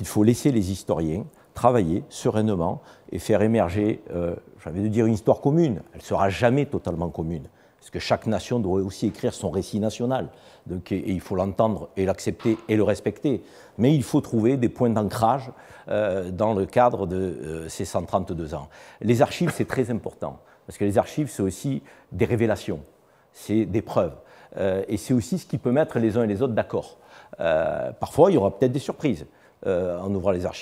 Il faut laisser les historiens travailler sereinement et faire émerger, euh, j'ai j'avais de dire une histoire commune. Elle ne sera jamais totalement commune, parce que chaque nation doit aussi écrire son récit national. Donc, il faut l'entendre et l'accepter et le respecter. Mais il faut trouver des points d'ancrage euh, dans le cadre de euh, ces 132 ans. Les archives, c'est très important, parce que les archives, c'est aussi des révélations, c'est des preuves. et c'est aussi ce qui peut mettre les uns et les autres d'accord. parfois, il y aura peut-être des surprises. Euh, en ouvrant les archives